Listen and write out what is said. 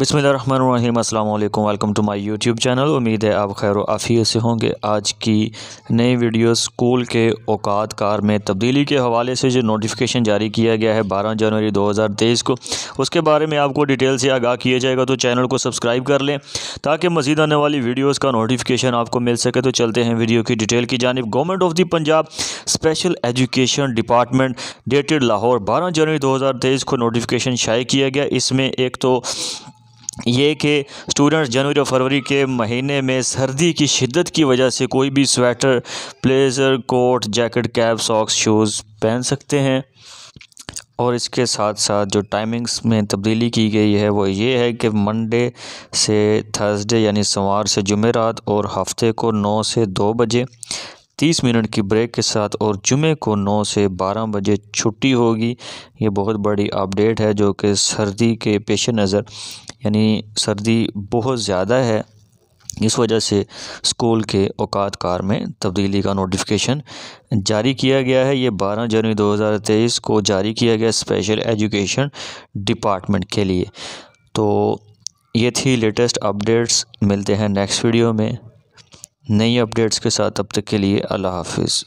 बसमीम अल्लाम welcome to my YouTube channel उम्मीद है आप खैर आफ़ियत से होंगे आज की नई वीडियो स्कूल के औकात कार में तब्दीली के हवाले से जो नोटिफिकेशन जारी किया गया है 12 जनवरी 2023 को उसके बारे में आपको डिटेल से आगाह किया जाएगा तो चैनल को सब्सक्राइब कर लें ताकि मजीद आने वाली वीडियोज़ का नोटिफिकेशन आपको मिल सके तो चलते हैं वीडियो की डिटेल की जानब government of the Punjab special education department dated Lahore बारह जनवरी दो को नोटिफिकेशन शाये किया गया इसमें एक तो ये कि स्टूडेंट्स जनवरी और फरवरी के महीने में सर्दी की शिद्दत की वजह से कोई भी sweater blazer coat jacket cap socks shoes पहन सकते हैं और इसके साथ साथ जो टाइमिंग्स में तब्दीली की गई है वो ये है कि मंडे से थर्सडे यानी सोमवार से जुमेरात और हफ्ते को नौ से दो बजे तीस मिनट की ब्रेक के साथ और जुमे को नौ से बारह बजे छुट्टी होगी ये बहुत बड़ी अपडेट है जो कि सर्दी के पेश नज़र यानी सर्दी बहुत ज़्यादा है इस वजह से स्कूल के औकात कार में तब्दीली का नोटिफिकेशन जारी किया गया है ये 12 जनवरी 2023 को जारी किया गया स्पेशल एजुकेशन डिपार्टमेंट के लिए तो ये थी लेटेस्ट अपडेट्स मिलते हैं नेक्स्ट वीडियो में नई अपडेट्स के साथ अब तक के लिए अल्लाह हाफिज़